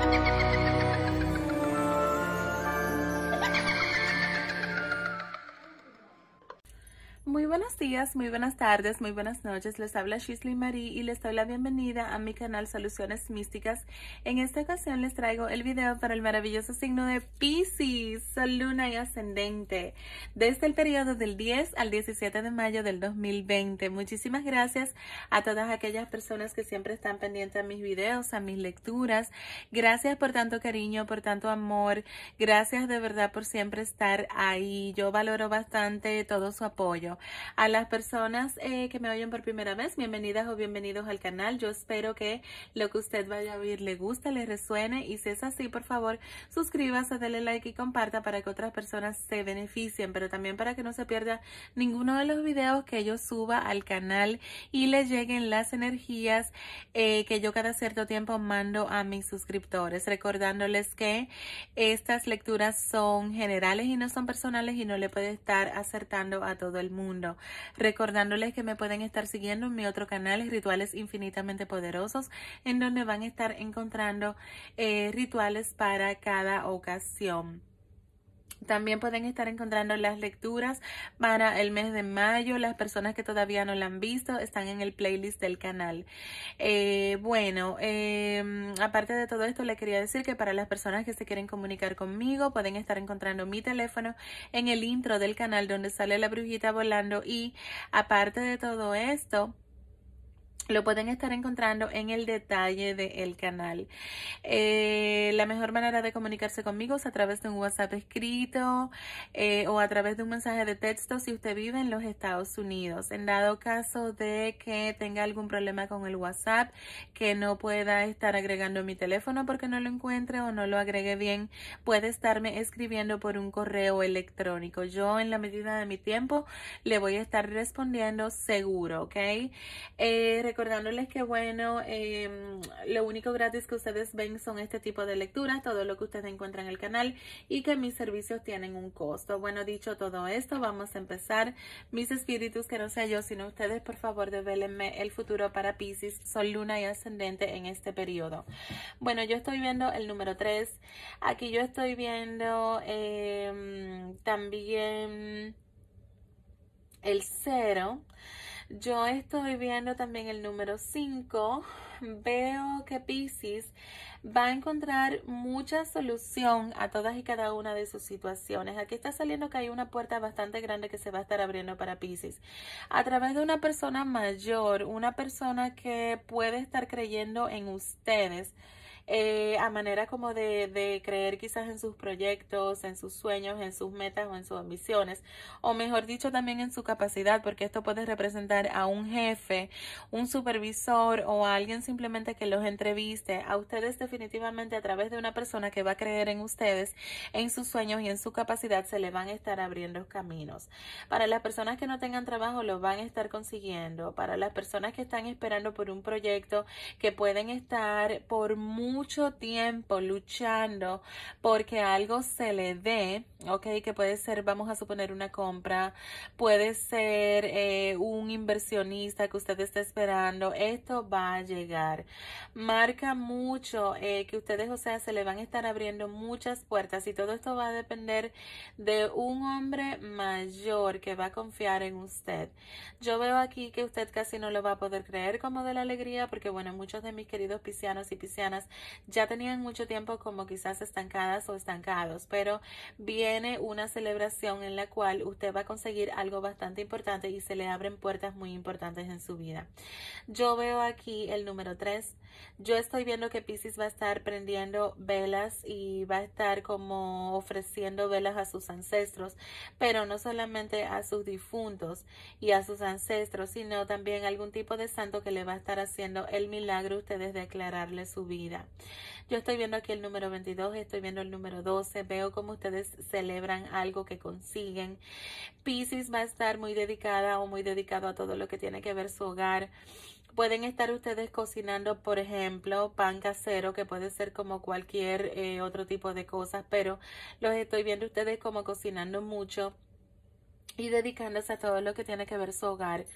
ハハハハ Muy buenos días, muy buenas tardes, muy buenas noches. Les habla Shisley Marie y les doy la bienvenida a mi canal Soluciones Místicas. En esta ocasión les traigo el video para el maravilloso signo de Pisces, Sol, Luna y Ascendente, desde el periodo del 10 al 17 de mayo del 2020. Muchísimas gracias a todas aquellas personas que siempre están pendientes a mis videos, a mis lecturas. Gracias por tanto cariño, por tanto amor. Gracias de verdad por siempre estar ahí. Yo valoro bastante todo su apoyo. A las personas eh, que me oyen por primera vez, bienvenidas o bienvenidos al canal. Yo espero que lo que usted vaya a oír le guste, le resuene y si es así, por favor, suscríbase, dele like y comparta para que otras personas se beneficien, pero también para que no se pierda ninguno de los videos que yo suba al canal y le lleguen las energías eh, que yo cada cierto tiempo mando a mis suscriptores. Recordándoles que estas lecturas son generales y no son personales y no le puede estar acertando a todo el mundo. Recordándoles que me pueden estar siguiendo en mi otro canal, Rituales Infinitamente Poderosos, en donde van a estar encontrando eh, rituales para cada ocasión. También pueden estar encontrando las lecturas para el mes de mayo. Las personas que todavía no la han visto están en el playlist del canal. Eh, bueno, em, aparte de todo esto, le quería decir que para las personas que se quieren comunicar conmigo, pueden estar encontrando mi teléfono en el intro del canal donde sale la brujita volando. Y aparte de todo esto, lo pueden estar encontrando en el detalle del canal. Eh, la mejor manera de comunicarse conmigo es a través de un WhatsApp escrito eh, o a través de un mensaje de texto si usted vive en los Estados Unidos. En dado caso de que tenga algún problema con el WhatsApp, que no pueda estar agregando mi teléfono porque no lo encuentre o no lo agregue bien, puede estarme escribiendo por un correo electrónico. Yo en la medida de mi tiempo le voy a estar respondiendo seguro, ¿ok? Eh, recordándoles que, bueno, em, lo único gratis que ustedes ven son este tipo de lecturas, todo lo que ustedes encuentran en el canal y que mis servicios tienen un costo. Bueno, dicho todo esto, vamos a empezar. Mis espíritus, que no sea yo, sino ustedes, por favor, devélenme el futuro para Pisces, Sol, Luna y Ascendente en este periodo. Bueno, yo estoy viendo el número 3. Aquí yo estoy viendo em, también el 0. Yo estoy viendo también el número 5. Veo que Pisces va a encontrar mucha solución a todas y cada una de sus situaciones. Aquí está saliendo que hay una puerta bastante grande que se va a estar abriendo para Pisces. A través de una persona mayor, una persona que puede estar creyendo en ustedes. Eh, a manera como de, creer quizás en sus proyectos, en sus sueños, en sus metas o en sus ambiciones, o mejor dicho también en su capacidad, porque esto puede representar a un jefe, un supervisor o a alguien simplemente que los entreviste, a ustedes definitivamente a través de una persona que va a creer en ustedes, en sus sueños y en su capacidad se le van a estar abriendo caminos. Para las personas que no tengan trabajo, los van a estar consiguiendo. Para las personas que están esperando por un proyecto, que pueden estar por mucho tiempo luchando porque algo se le dé, ok, que puede ser, vamos a suponer, una compra, puede ser eh, un inversionista que usted está esperando, esto va a llegar. Marca mucho eh, que ustedes, o sea, se le van a estar abriendo muchas puertas y todo esto va a depender de un hombre mayor que va a confiar en usted. Yo veo aquí que usted casi no lo va a poder creer como de la alegría porque, bueno, muchos de mis queridos piscianos y piscianas ya tenían mucho tiempo como quizás estancadas o estancados, pero viene una celebración en la cual usted va a conseguir algo bastante importante y se le abren puertas muy importantes en su vida. Yo veo aquí el número 3 yo estoy viendo que Pisces va a estar prendiendo velas y va a estar como ofreciendo velas a sus ancestros, pero no solamente a sus difuntos y a sus ancestros, sino también algún tipo de santo que le va a estar haciendo el milagro ustedes de aclararle su vida. Yo estoy viendo aquí el número 22, estoy viendo el número 12, veo como ustedes celebran algo que consiguen. Pisces va a estar muy dedicada o muy dedicado a todo lo que tiene que ver su hogar Pueden estar ustedes cocinando, por ejemplo, pan casero, que puede ser como cualquier eh, otro tipo de cosas, pero los estoy viendo ustedes como cocinando mucho y dedicándose a todo lo que tiene que ver su hogar.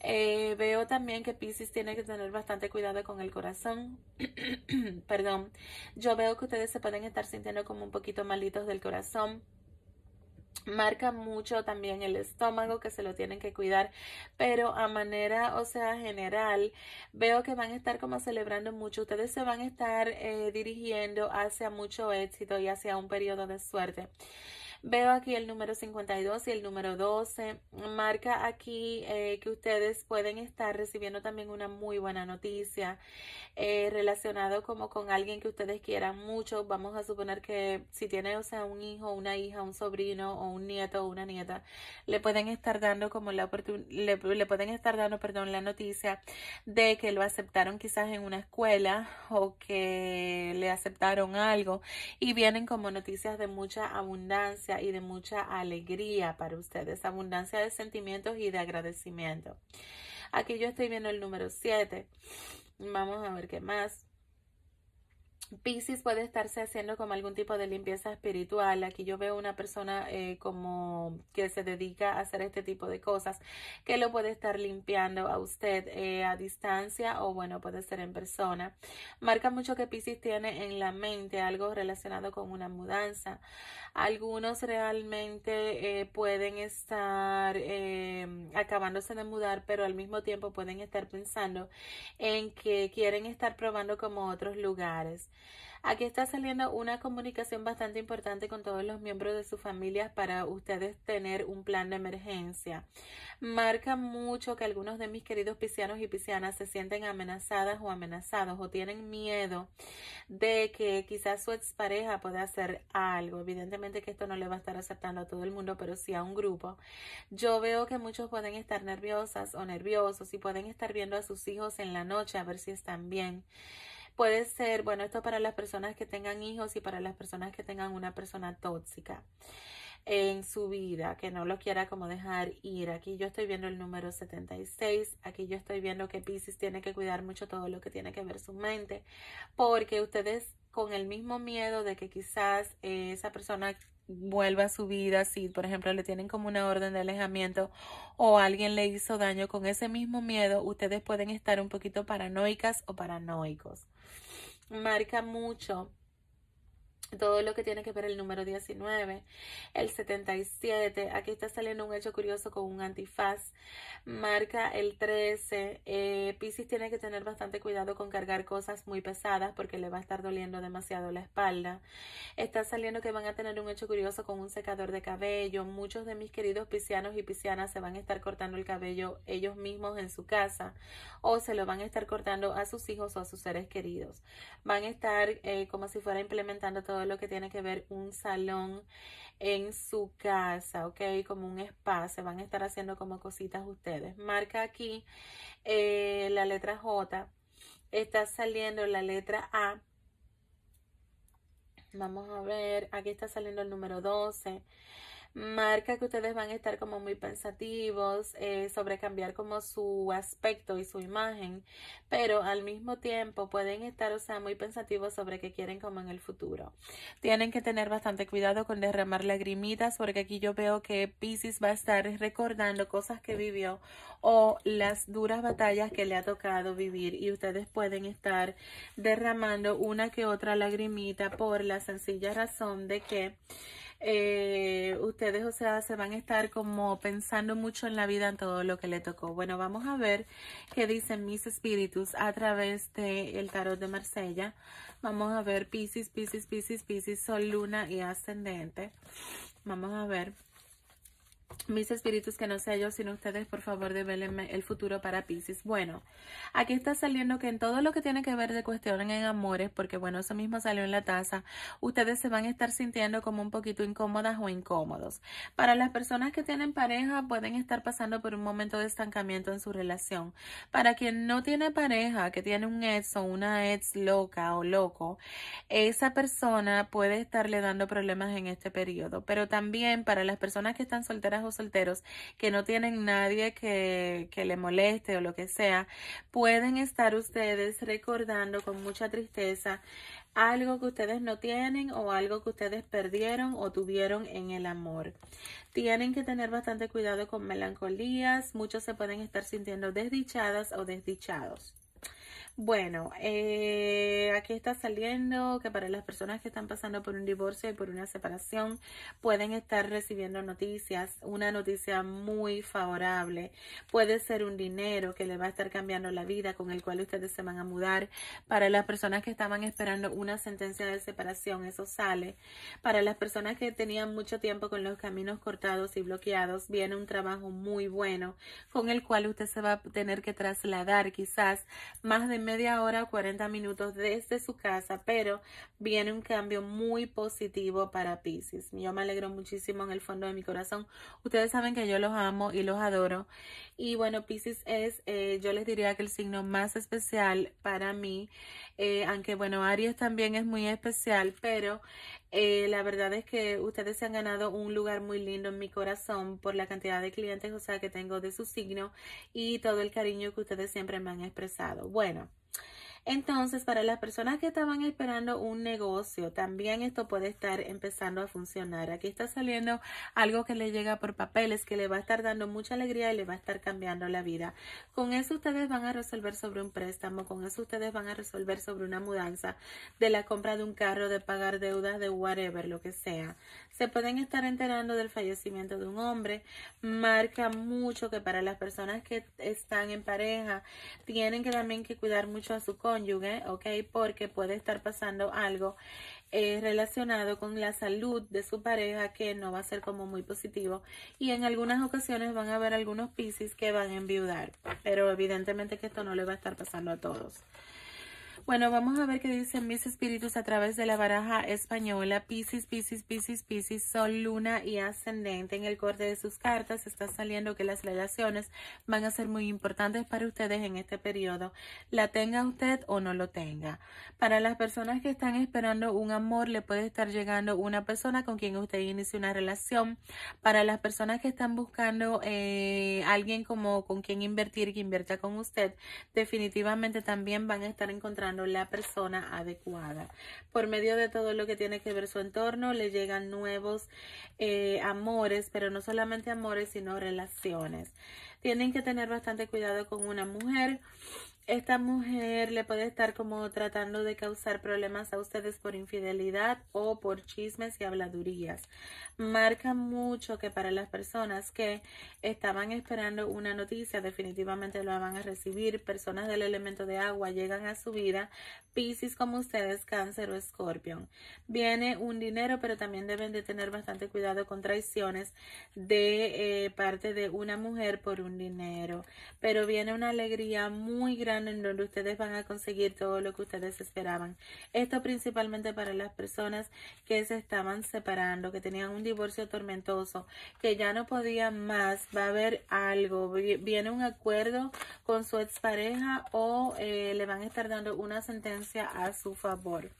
Eh, veo también que Pisces tiene que tener bastante cuidado con el corazón. Perdón. Yo veo que ustedes se pueden estar sintiendo como un poquito malitos del corazón marca mucho también el estómago que se lo tienen que cuidar pero a manera o sea general veo que van a estar como celebrando mucho ustedes se van a estar eh, dirigiendo hacia mucho éxito y hacia un periodo de suerte Veo aquí el número 52 y el número 12. Marca aquí eh, que ustedes pueden estar recibiendo también una muy buena noticia eh, relacionado como con alguien que ustedes quieran mucho. Vamos a suponer que si tiene, o sea, un hijo, una hija, un sobrino o un nieto o una nieta, le pueden estar dando como la le, le pueden estar dando, perdón, la noticia de que lo aceptaron quizás en una escuela o que le aceptaron algo y vienen como noticias de mucha abundancia y de mucha alegría para ustedes, abundancia de sentimientos y de agradecimiento. Aquí yo estoy viendo el número 7. Vamos a ver qué más. Pisces puede estarse haciendo como algún tipo de limpieza espiritual. Aquí yo veo una persona eh, como que se dedica a hacer este tipo de cosas, que lo puede estar limpiando a usted eh, a distancia o bueno, puede ser en persona. Marca mucho que Pisces tiene en la mente algo relacionado con una mudanza. Algunos realmente eh, pueden estar em, acabándose de mudar, pero al mismo tiempo pueden estar pensando en que quieren estar probando como otros lugares. Aquí está saliendo una comunicación bastante importante con todos los miembros de sus familias para ustedes tener un plan de emergencia. Marca mucho que algunos de mis queridos piscianos y piscianas se sienten amenazadas o amenazados o tienen miedo de que quizás su expareja pueda hacer algo. Evidentemente que esto no le va a estar aceptando a todo el mundo, pero sí a un grupo. Yo veo que muchos pueden estar nerviosas o nerviosos y pueden estar viendo a sus hijos en la noche a ver si están bien puede ser, bueno, esto para las personas que tengan hijos y para las personas que tengan una persona tóxica en su vida, que no lo quiera como dejar ir. Aquí yo estoy viendo el número 76, aquí yo estoy viendo que Pisces tiene que cuidar mucho todo lo que tiene que ver su mente, porque ustedes con el mismo miedo de que quizás eh, esa persona vuelva a su vida, si por ejemplo le tienen como una orden de alejamiento o alguien le hizo daño, con ese mismo miedo ustedes pueden estar un poquito paranoicas o paranoicos marca mucho todo lo que tiene que ver el número 19, el 77, aquí está saliendo un hecho curioso con un antifaz, marca el 13, eh, Pisces tiene que tener bastante cuidado con cargar cosas muy pesadas porque le va a estar doliendo demasiado la espalda, está saliendo que van a tener un hecho curioso con un secador de cabello, muchos de mis queridos piscianos y piscianas se van a estar cortando el cabello ellos mismos en su casa o se lo van a estar cortando a sus hijos o a sus seres queridos, van a estar eh, como si fuera implementando todo lo que tiene que ver un salón en su casa, ¿ok? Como un espacio, van a estar haciendo como cositas ustedes. Marca aquí eh, la letra J, está saliendo la letra A. Vamos a ver, aquí está saliendo el número 12 marca que ustedes van a estar como muy pensativos eh, sobre cambiar como su aspecto y su imagen, pero al mismo tiempo pueden estar, o sea, muy pensativos sobre qué quieren como en el futuro. Tienen que tener bastante cuidado con derramar lagrimitas porque aquí yo veo que Pisces va a estar recordando cosas que vivió o las duras batallas que le ha tocado vivir y ustedes pueden estar derramando una que otra lagrimita por la sencilla razón de que eh, ustedes, o sea, se van a estar como pensando mucho en la vida, en todo lo que le tocó. Bueno, vamos a ver qué dicen mis espíritus a través del el tarot de Marsella. Vamos a ver Pisces, Pisces, Pisces, Pisces, Sol, Luna y Ascendente. Vamos a ver mis espíritus, que no sea yo sino ustedes, por favor, develenme el futuro para Pisces. Bueno, aquí está saliendo que en todo lo que tiene que ver de cuestiones en amores, porque bueno, eso mismo salió en la taza, ustedes se van a estar sintiendo como un poquito incómodas o incómodos. Para las personas que tienen pareja, pueden estar pasando por un momento de estancamiento en su relación. Para quien no tiene pareja, que tiene un ex o una ex loca o loco, esa persona puede estarle dando problemas en este periodo. Pero también para las personas que están solteras o solteros que no tienen nadie que, que le moleste o lo que sea, pueden estar ustedes recordando con mucha tristeza algo que ustedes no tienen o algo que ustedes perdieron o tuvieron en el amor. Tienen que tener bastante cuidado con melancolías, muchos se pueden estar sintiendo desdichadas o desdichados. Bueno, eh, aquí está saliendo que para las personas que están pasando por un divorcio y por una separación pueden estar recibiendo noticias, una noticia muy favorable. Puede ser un dinero que le va a estar cambiando la vida con el cual ustedes se van a mudar. Para las personas que estaban esperando una sentencia de separación, eso sale. Para las personas que tenían mucho tiempo con los caminos cortados y bloqueados, viene un trabajo muy bueno con el cual usted se va a tener que trasladar quizás más de media hora 40 minutos desde su casa, pero viene un cambio muy positivo para Pisces. Yo me alegro muchísimo en el fondo de mi corazón. Ustedes saben que yo los amo y los adoro. Y bueno, Pisces es, eh, yo les diría que el signo más especial para mí eh, aunque bueno, Aries también es muy especial, pero eh, la verdad es que ustedes se han ganado un lugar muy lindo en mi corazón por la cantidad de clientes, o sea, que tengo de su signo y todo el cariño que ustedes siempre me han expresado. Bueno. Entonces, para las personas que estaban esperando un negocio, también esto puede estar empezando a funcionar. Aquí está saliendo algo que le llega por papeles, que le va a estar dando mucha alegría y le va a estar cambiando la vida. Con eso ustedes van a resolver sobre un préstamo, con eso ustedes van a resolver sobre una mudanza, de la compra de un carro, de pagar deudas, de whatever, lo que sea se pueden estar enterando del fallecimiento de un hombre. Marca mucho que para las personas que están en pareja tienen que también que cuidar mucho a su cónyuge, ¿ok? Porque puede estar pasando algo eh, relacionado con la salud de su pareja que no va a ser como muy positivo y en algunas ocasiones van a haber algunos piscis que van a enviudar pero evidentemente que esto no le va a estar pasando a todos bueno, vamos a ver qué dicen mis espíritus a través de la baraja española. Piscis, Piscis, Piscis, Piscis, Sol, Luna y Ascendente. En el corte de sus cartas está saliendo que las relaciones van a ser muy importantes para ustedes en este periodo. La tenga usted o no lo tenga. Para las personas que están esperando un amor, le puede estar llegando una persona con quien usted inicie una relación. Para las personas que están buscando eh, alguien como con quien invertir, que invierta con usted, definitivamente también van a estar encontrando la persona adecuada. Por medio de todo lo que tiene que ver su entorno, le llegan nuevos eh, amores, pero no solamente amores, sino relaciones. Tienen que tener bastante cuidado con una mujer esta mujer le puede estar como tratando de causar problemas a ustedes por infidelidad o por chismes y habladurías. Marca mucho que para las personas que estaban esperando una noticia, definitivamente lo van a recibir. Personas del elemento de agua llegan a su vida. Piscis como ustedes, cáncer o escorpión. Viene un dinero, pero también deben de tener bastante cuidado con traiciones de eh, parte de una mujer por un dinero. Pero viene una alegría muy grande en donde ustedes van a conseguir todo lo que ustedes esperaban. Esto principalmente para las personas que se estaban separando, que tenían un divorcio tormentoso, que ya no podían más, va a haber algo, viene un acuerdo con su expareja o eh, le van a estar dando una sentencia a su favor.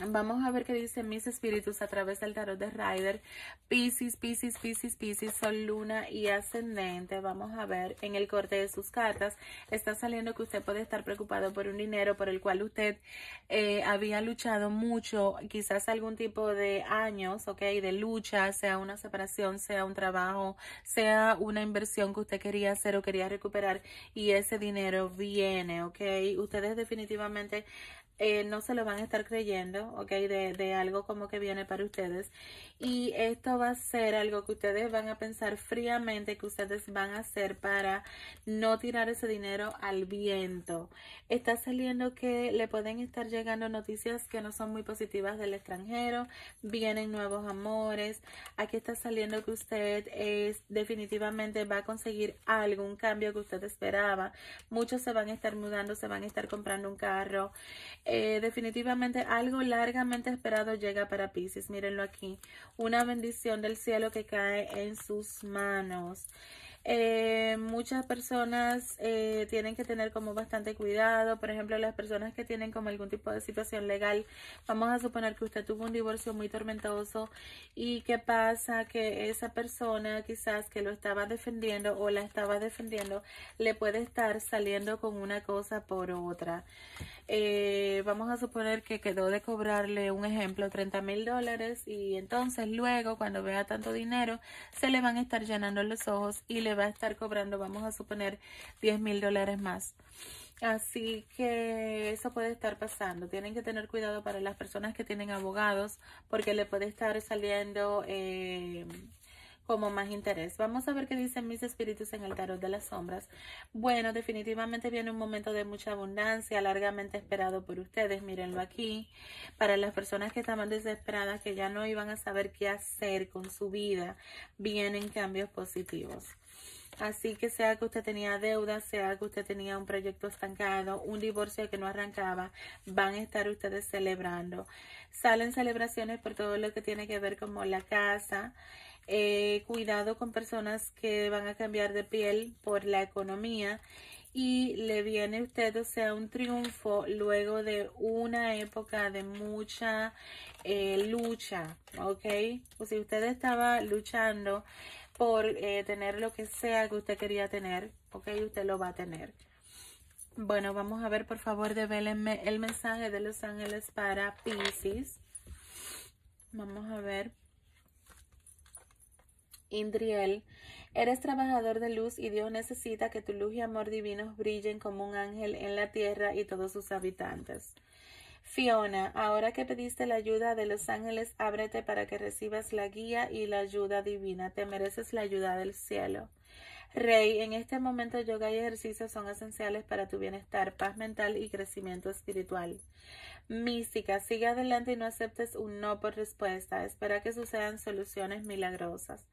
Vamos a ver qué dicen mis espíritus a través del tarot de Ryder. Pisces, Pisces, Pisces, Pisces, Sol, Luna y Ascendente. Vamos a ver en el corte de sus cartas. Está saliendo que usted puede estar preocupado por un dinero por el cual usted eh, había luchado mucho. Quizás algún tipo de años, ¿ok? De lucha, sea una separación, sea un trabajo, sea una inversión que usted quería hacer o quería recuperar y ese dinero viene, ¿ok? Ustedes definitivamente eh, no se lo van a estar creyendo, ¿ok? De, de, algo como que viene para ustedes. Y esto va a ser algo que ustedes van a pensar fríamente, que ustedes van a hacer para no tirar ese dinero al viento. Está saliendo que le pueden estar llegando noticias que no son muy positivas del extranjero, vienen nuevos amores. Aquí está saliendo que usted es, definitivamente va a conseguir algún cambio que usted esperaba. Muchos se van a estar mudando, se van a estar comprando un carro. Eh, definitivamente algo largamente esperado llega para Pisces. Mírenlo aquí. Una bendición del cielo que cae en sus manos. Eh, muchas personas eh, tienen que tener como bastante cuidado. Por ejemplo, las personas que tienen como algún tipo de situación legal. Vamos a suponer que usted tuvo un divorcio muy tormentoso y qué pasa que esa persona quizás que lo estaba defendiendo o la estaba defendiendo le puede estar saliendo con una cosa por otra. Eh, vamos a suponer que quedó de cobrarle un ejemplo 30 mil dólares y entonces luego cuando vea tanto dinero se le van a estar llenando los ojos y le va a estar cobrando, vamos a suponer, 10 mil dólares más. Así que eso puede estar pasando. Tienen que tener cuidado para las personas que tienen abogados porque le puede estar saliendo... Eh, como más interés. Vamos a ver qué dicen mis espíritus en el tarot de las sombras. Bueno, definitivamente viene un momento de mucha abundancia, largamente esperado por ustedes. Mírenlo aquí. Para las personas que estaban desesperadas, que ya no iban a saber qué hacer con su vida, vienen cambios positivos. Así que sea que usted tenía deuda, sea que usted tenía un proyecto estancado, un divorcio que no arrancaba, van a estar ustedes celebrando. Salen celebraciones por todo lo que tiene que ver como la casa, eh, cuidado con personas que van a cambiar de piel por la economía y le viene a usted, o sea, un triunfo luego de una época de mucha eh, lucha, ¿ok? O si usted estaba luchando por eh, tener lo que sea que usted quería tener, ¿ok? Usted lo va a tener. Bueno, vamos a ver, por favor, develenme el mensaje de los ángeles para Pisces. Vamos a ver. Indriel, eres trabajador de luz y Dios necesita que tu luz y amor divinos brillen como un ángel en la tierra y todos sus habitantes. Fiona, ahora que pediste la ayuda de los ángeles, ábrete para que recibas la guía y la ayuda divina. Te mereces la ayuda del cielo. Rey, en este momento yoga y ejercicios son esenciales para tu bienestar, paz mental y crecimiento espiritual. Mística, sigue adelante y no aceptes un no por respuesta. Espera que sucedan soluciones milagrosas.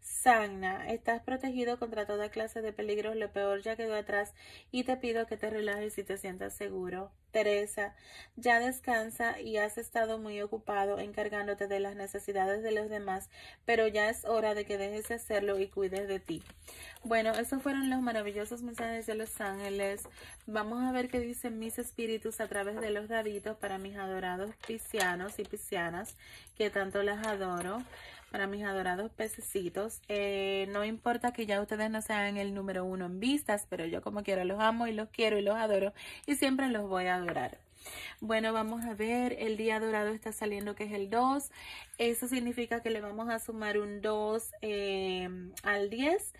Sagna, estás protegido contra toda clase de peligros, lo peor ya quedó atrás y te pido que te relajes y te sientas seguro. Teresa, ya descansa y has estado muy ocupado encargándote de las necesidades de los demás, pero ya es hora de que dejes de hacerlo y cuides de ti. Bueno, esos fueron los maravillosos mensajes de los ángeles. Vamos a ver qué dicen mis espíritus a través de los daditos para mis adorados piscianos y piscianas, que tanto las adoro para mis adorados pececitos. Eh, no importa que ya ustedes no sean el número uno en vistas, pero yo como quiero los amo y los quiero y los adoro y siempre los voy a Dorado, Bueno, vamos a ver, el día dorado está saliendo que es el 2. Eso significa que le vamos a sumar un 2 eh, al 10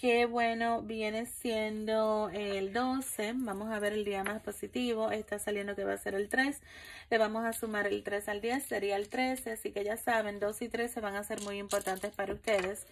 Qué bueno, viene siendo el 12. Vamos a ver el día más positivo. Está saliendo que va a ser el 3. Le vamos a sumar el 3 al 10, sería el 13. Así que ya saben, 2 y 13 van a ser muy importantes para ustedes.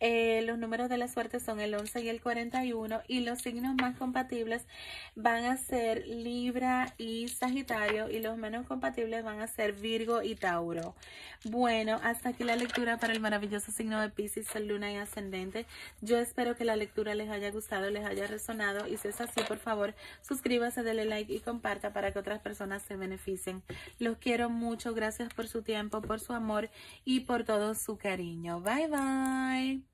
Eh, los números de la suerte son el 11 y el 41 y los signos más compatibles van a ser Libra y Sagitario y los menos compatibles van a ser Virgo y Tauro. Bueno, hasta aquí la lectura para el maravilloso signo de Pisces, Luna y Ascendente. Yo espero Espero que la lectura les haya gustado, les haya resonado y si es así, por favor, suscríbase, denle like y comparta para que otras personas se beneficien. Los quiero mucho, gracias por su tiempo, por su amor y por todo su cariño. Bye, bye.